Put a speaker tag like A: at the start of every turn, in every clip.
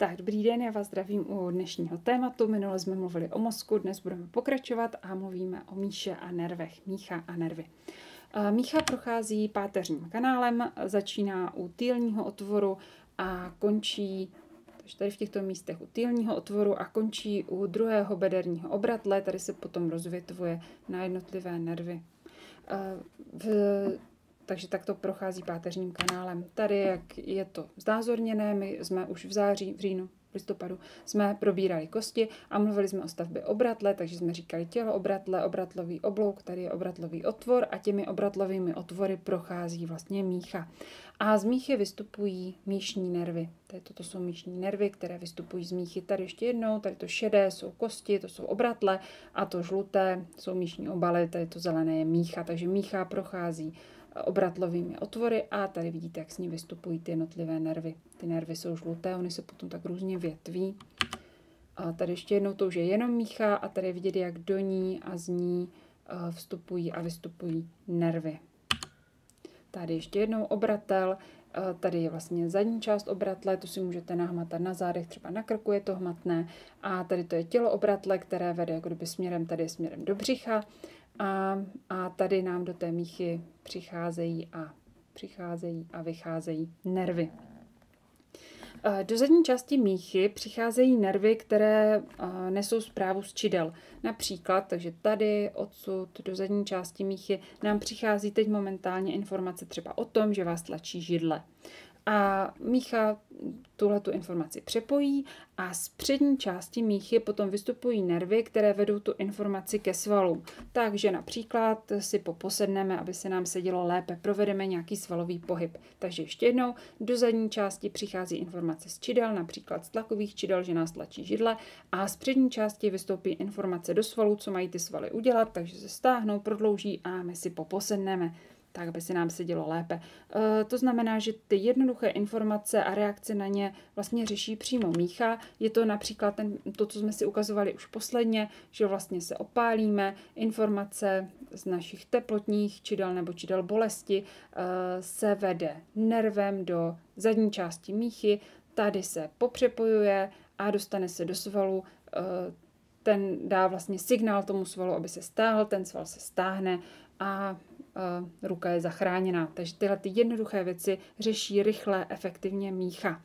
A: Tak, dobrý den, já vás zdravím u dnešního tématu. Minule jsme mluvili o mozku, dnes budeme pokračovat a mluvíme o míše a nervech, mícha a nervy. Eh, mícha prochází páteřním kanálem, začíná u týlního otvoru a končí takže tady v těchto místech u týlního otvoru a končí u druhého bederního obratle, tady se potom rozvětvuje na jednotlivé nervy. Eh, v takže tak to prochází páteřním kanálem. Tady, jak je to znázorněné, my jsme už v září, v říjnu, v listopadu, jsme probírali kosti a mluvili jsme o stavbě obratle, takže jsme říkali tělo obratle, obratlový oblouk, tady je obratlový otvor a těmi obratlovými otvory prochází vlastně mícha. A z míchy vystupují míšní nervy. Tady toto jsou míšní nervy, které vystupují z míchy. Tady ještě jednou, tady to šedé jsou kosti, to jsou obratle a to žluté jsou míšní obaly, tady to zelené je mícha, takže mícha prochází obratlovými otvory a tady vidíte, jak s ní vystupují ty jednotlivé nervy. Ty nervy jsou žluté, oni se potom tak různě větví. A tady ještě jednou to už je jenom mícha a tady je vidět, jak do ní a z ní eh, vstupují a vystupují nervy. Tady ještě jednou obratel, eh, tady je vlastně zadní část obratle, to si můžete nahmatat na zádech, třeba na krku je to hmatné. A tady to je tělo obratle, které vede jako kdyby směrem, tady je směrem do břicha. A, a tady nám do té míchy přicházejí a přicházejí a vycházejí nervy. Eh, do zadní části míchy přicházejí nervy, které eh, nesou zprávu z čidel. Například, takže tady, odsud, do zadní části míchy nám přichází teď momentálně informace třeba o tom, že vás tlačí židle a mícha tuhle tu informaci přepojí a z přední části míchy potom vystupují nervy, které vedou tu informaci ke svalům. Takže například si poposedneme, aby se nám sedělo lépe, provedeme nějaký svalový pohyb. Takže ještě jednou, do zadní části přichází informace z čidel, například z tlakových čidel, že nás tlačí židle a z přední části vystoupí informace do svalů, co mají ty svaly udělat, takže se stáhnou, prodlouží a my si poposedneme tak aby se nám sedělo lépe. E, to znamená, že ty jednoduché informace a reakce na ně vlastně řeší přímo mícha. Je to například ten, to, co jsme si ukazovali už posledně, že vlastně se opálíme, informace z našich teplotních čidel nebo čidel bolesti e, se vede nervem do zadní části míchy, tady se popřepojuje a dostane se do svalu e, ten dá vlastně signál tomu svalu, aby se stáhl, ten sval se stáhne a Eh, ruka je zachráněná. Takže tyhle ty jednoduché věci řeší rychle, efektivně mícha.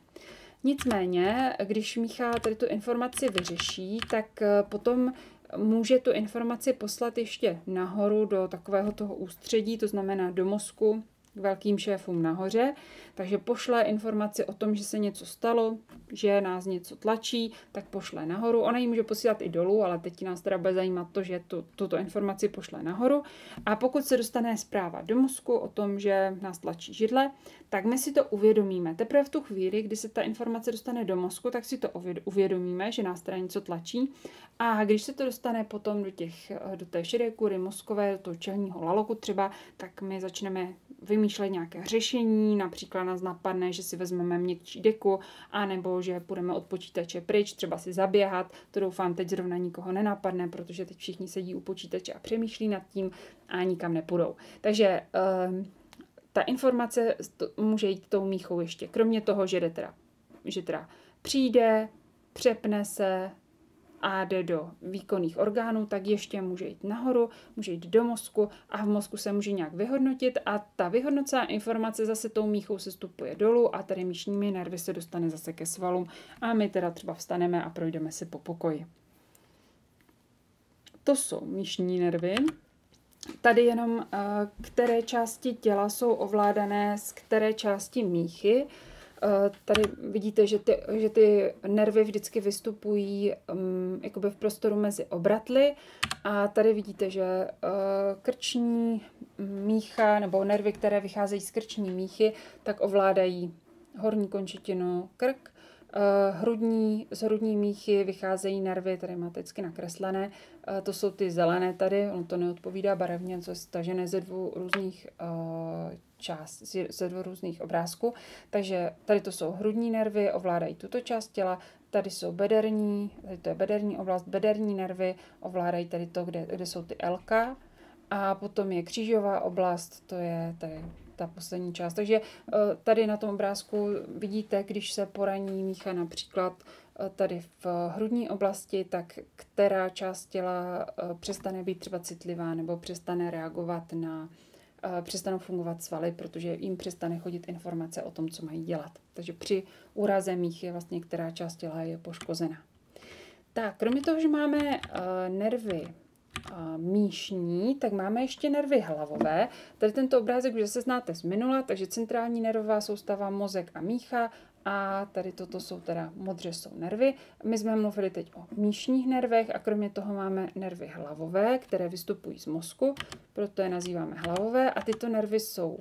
A: Nicméně, když Mícha tady tu informaci vyřeší, tak eh, potom může tu informaci poslat ještě nahoru do takového toho ústředí, to znamená do mozku, k velkým šéfům nahoře, takže pošle informaci o tom, že se něco stalo, že nás něco tlačí, tak pošle nahoru. Ona ji může posílat i dolů, ale teď nás teda bude zajímat to, že tu, tuto informaci pošle nahoru. A pokud se dostane zpráva do mozku o tom, že nás tlačí židle, tak my si to uvědomíme. Teprve v tu chvíli, kdy se ta informace dostane do mozku, tak si to uvědomíme, že nás teda něco tlačí. A když se to dostane potom do, těch, do té šedé kury mozkové, do toho čelního laloku třeba, tak my začneme vymýšlet vymýšlet nějaké řešení, například nás napadne, že si vezmeme měkčí deku, anebo že půjdeme od počítače pryč, třeba si zaběhat, to doufám teď zrovna nikoho nenapadne, protože teď všichni sedí u počítače a přemýšlí nad tím a nikam nepůjdou. Takže ehm, ta informace může jít tou míchou ještě, kromě toho, že jde teda, že teda přijde, přepne se, a jde do výkonných orgánů, tak ještě může jít nahoru, může jít do mozku a v mozku se může nějak vyhodnotit a ta vyhodnocená informace zase tou míchou se stupuje dolů a tady míšními nervy se dostane zase ke svalům a my teda třeba vstaneme a projdeme si po pokoji. To jsou míšní nervy. Tady jenom, eh, které části těla jsou ovládané z které části míchy. Eh, tady vidíte, že ty, že ty nervy vždycky vystupují um, jakoby v prostoru mezi obratly a tady vidíte, že uh, krční mícha nebo nervy, které vycházejí z krční míchy, tak ovládají horní končetinu krk Eh, hrudní, z hrudní míchy vycházejí nervy, tady mátecky nakreslené. Eh, to jsou ty zelené tady, ono to neodpovídá barevně, co je stažené ze dvou různých eh, část, ze dvou různých obrázků. Takže tady to jsou hrudní nervy, ovládají tuto část těla, tady jsou bederní, tady to je bederní oblast, bederní nervy, ovládají tady to, kde, kde jsou ty LK. A potom je křížová oblast, to je tady ta poslední část. Takže eh, tady na tom obrázku vidíte, když se poraní mícha například eh, tady v hrudní oblasti, tak která část těla eh, přestane být třeba citlivá nebo přestane reagovat na přestanou fungovat svaly, protože jim přestane chodit informace o tom, co mají dělat. Takže při úraze míchy je vlastně, která část těla je poškozena. Tak, kromě toho, že máme nervy míšní, tak máme ještě nervy hlavové. Tady tento obrázek už se znáte z minula, takže centrální nervová soustava, mozek a mícha a tady toto jsou teda modře jsou nervy. My jsme mluvili teď o míšních nervech a kromě toho máme nervy hlavové, které vystupují z mozku, proto je nazýváme hlavové a tyto nervy jsou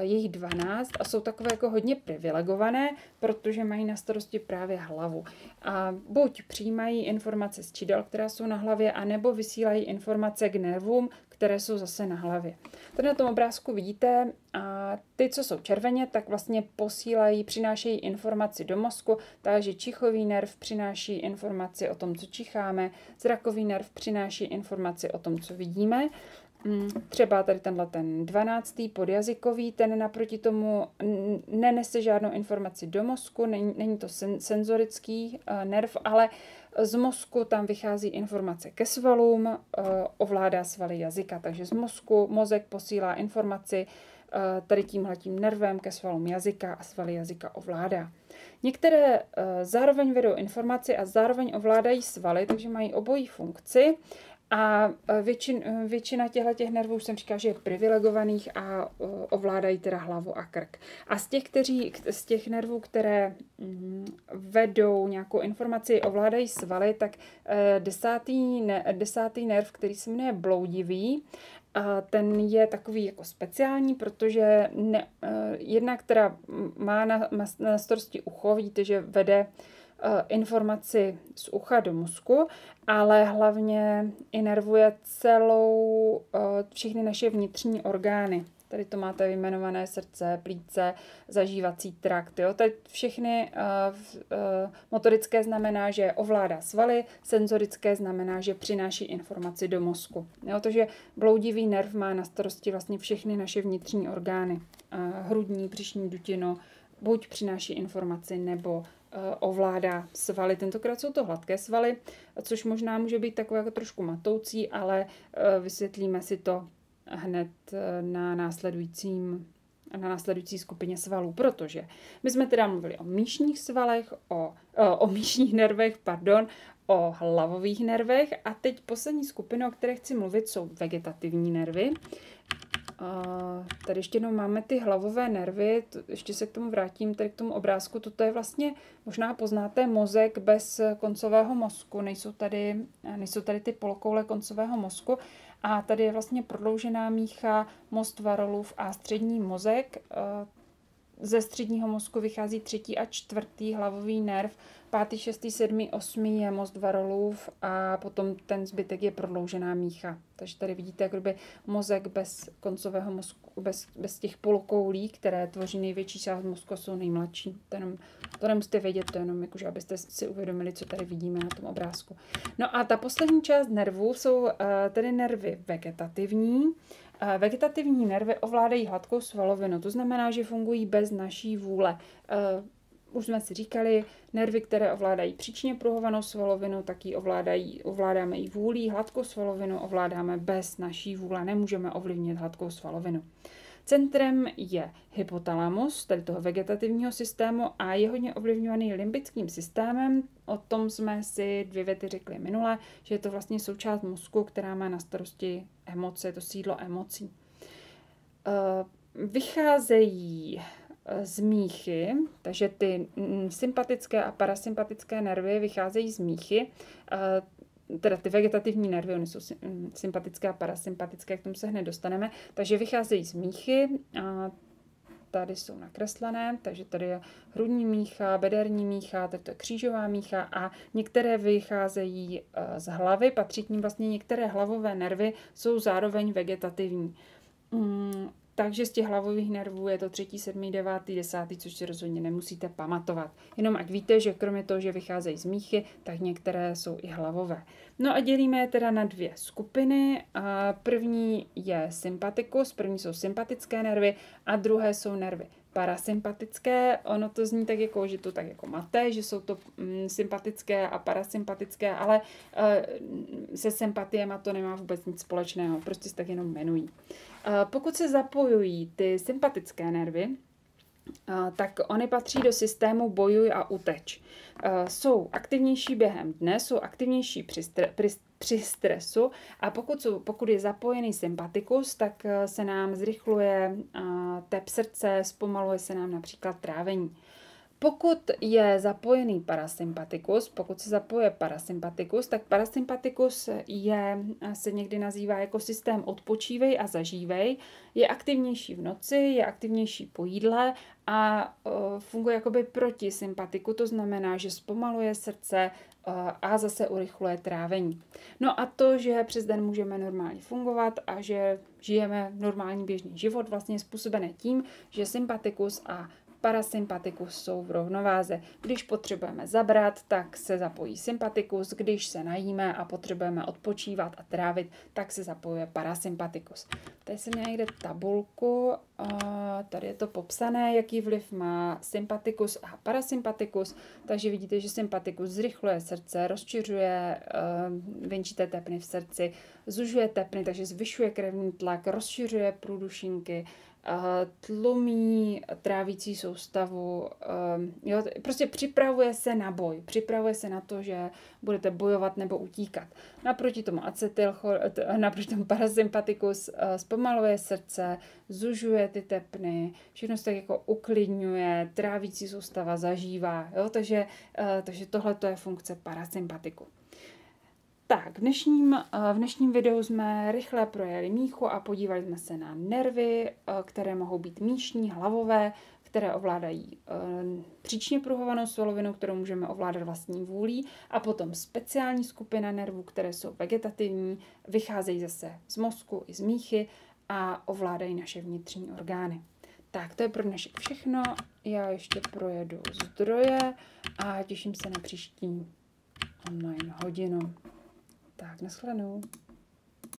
A: je jich 12 a jsou takové jako hodně privilegované, protože mají na starosti právě hlavu. A buď přijímají informace z čidel, která jsou na hlavě, anebo vysílají informace k nervům, které jsou zase na hlavě. Tady na tom obrázku vidíte, a ty, co jsou červeně, tak vlastně posílají, přinášejí informaci do mozku, takže čichový nerv přináší informaci o tom, co čicháme, zrakový nerv přináší informaci o tom, co vidíme. Mm. Třeba tady tenhle ten dvanáctý podjazykový, ten naproti tomu nenese žádnou informaci do mozku, není, není to sen, senzorický uh, nerv, ale z mozku tam vychází informace ke svalům, uh, ovládá svaly jazyka, takže z mozku mozek posílá informaci uh, tady tímhletím nervem ke svalům jazyka a svaly jazyka ovládá. Některé uh, zároveň vedou informaci a zároveň ovládají svaly, takže mají obojí funkci. Uh, a e, většin, e, většina těchto těch nervů jsem říkala, že je privilegovaných a ovládají teda hlavu a krk. A z těch, kteří, z těch nervů, které mm, vedou nějakou informaci, ovládají svaly, tak e, desátý, ne, desátý nerv, který se jmenuje bloudivý, a ten je takový jako speciální, protože ne, jedna, která má na, na starosti ucho, víte, že vede uh, Eh, informaci z ucha do mozku, ale hlavně inervuje celou eh, všechny naše vnitřní orgány. Tady to máte vyjmenované srdce, plíce, zažívací trakt. Jo? Tady všechny uh, uh, motorické znamená, že ovládá svaly, senzorické znamená, že přináší informaci do mozku. Jo? To, že bloudivý nerv má na starosti vlastně všechny naše vnitřní orgány. Uh, hrudní, břišní dutinu, buď přináší informaci, nebo Eh, ovládá svaly. Tentokrát jsou to hladké svaly, což možná může být takové jako trošku matoucí, ale eh, vysvětlíme si to hned eh, na následujícím na následující skupině svalů, protože my jsme teda mluvili o míšních svalech, o, o míšních nervech, pardon, o hlavových nervech a teď poslední skupina, o které chci mluvit, jsou vegetativní nervy. Uh, Tady ještě jenom máme ty hlavové nervy, ještě se k tomu vrátím, tady k tomu obrázku. Toto je vlastně, možná poznáte, mozek bez koncového mozku, nejsou tady, nejsou tady ty polokoule koncového mozku. A tady je vlastně prodloužená mícha, most varolův a střední mozek ze středního mozku vychází třetí a čtvrtý hlavový nerv, pátý, šestý, sedmý, osmý je most varolův a potom ten zbytek je prodloužená mícha. Takže tady vidíte jakoby mozek bez koncového mozku, bez, bez těch polokoulí, které tvoří největší část mozku, jsou nejmladší. Ten, to nemusíte vědět, to jenom jakože, abyste si uvědomili, co tady vidíme na tom obrázku. No a ta poslední část nervů jsou uh, tedy nervy vegetativní. Uh, Eh, vegetativní nervy ovládají hladkou svalovinu, to znamená, že fungují bez naší vůle. Eh, už jsme si říkali, nervy, které ovládají příčně pruhovanou svalovinu, tak ji ovládají, ovládáme i vůlí, hladkou svalovinu ovládáme bez naší vůle, nemůžeme ovlivnit hladkou svalovinu. Centrem je hypotalamus, tedy toho vegetativního systému a je hodně ovlivňovaný limbickým systémem. O tom jsme si dvě věty řekli minule, že je to vlastně součást mozku, která má na starosti emoce, to sídlo emocí. Eh, vycházejí eh, z míchy, takže ty sympatické a parasympatické nervy vycházejí z míchy. Eh, teda ty vegetativní nervy, ony jsou mm, sympatické a parasympatické, k tomu se hned dostaneme, takže vycházejí z míchy, a tady jsou nakreslené, takže tady je hrudní mícha, bederní mícha, tady to je křížová mícha a některé vycházejí eh, z hlavy, patří k ním vlastně některé hlavové nervy, jsou zároveň vegetativní. Mm, takže z těch hlavových nervů je to 3., 7., 9., 10., což si rozhodně nemusíte pamatovat. Jenom ať víte, že kromě toho, že vycházejí z míchy, tak některé jsou i hlavové. No a dělíme je teda na dvě skupiny. A první je sympatikus, první jsou sympatické nervy a druhé jsou nervy parasympatické. Ono to zní tak jako, že to tak jako mate, že jsou to mm, sympatické a parasympatické, ale e, se sympatiema to nemá vůbec nic společného, prostě se tak jenom jmenují. E, pokud se zapojují ty sympatické nervy, eh, tak oni patří do systému bojuj a uteč. Jsou aktivnější během dne, jsou aktivnější při, stre, při, při stresu a pokud, jsou, pokud je zapojený sympatikus, tak eh, se nám zrychluje eh, tep srdce, zpomaluje se nám například trávení. Pokud je zapojený parasympatikus, pokud se zapoje parasympatikus, tak parasympatikus je, se někdy nazývá jako systém odpočívej a zažívej. Je aktivnější v noci, je aktivnější po jídle a funguje jakoby proti sympatiku, to znamená, že zpomaluje srdce a zase urychluje trávení. No a to, že přes den můžeme normálně fungovat a že žijeme normální běžný život, vlastně je způsobené tím, že sympatikus a parasympatikus jsou v rovnováze. Když potřebujeme zabrat, tak se zapojí sympatikus, když se najíme a potřebujeme odpočívat a trávit, tak se zapojuje parasympatikus. Tady jsem mě někde tabulku, tady je to popsané, jaký vliv má sympatikus a parasympatikus, takže vidíte, že sympatikus zrychluje srdce, rozšiřuje eh, venčité tepny v srdci, zužuje tepny, takže zvyšuje krevní tlak, rozšiřuje průdušinky, Eh, tlumí trávící soustavu, eh, jo, prostě připravuje se na boj, připravuje se na to, že budete bojovat nebo utíkat. Naproti tomu acetylchol, eh, naproti tomu parasympatikus zpomaluje srdce, zužuje ty tepny, všechno se tak jako uklidňuje, trávící soustava zažívá, jo, takže, takže tohle je funkce parasympatiku. Tak, v dnešním, eh, v dnešním videu jsme rychle projeli míchu a podívali jsme se na nervy, eh, které mohou být míšní, hlavové, které ovládají eh, příčně pruhovanou svalovinu, kterou můžeme ovládat vlastní vůlí, a potom speciální skupina nervů, které jsou vegetativní, vycházejí zase z mozku i z míchy a ovládají naše vnitřní orgány. Tak, to je pro dnešek všechno. Já ještě projedu zdroje a těším se na příští online hodinu. Tak, nashledanou.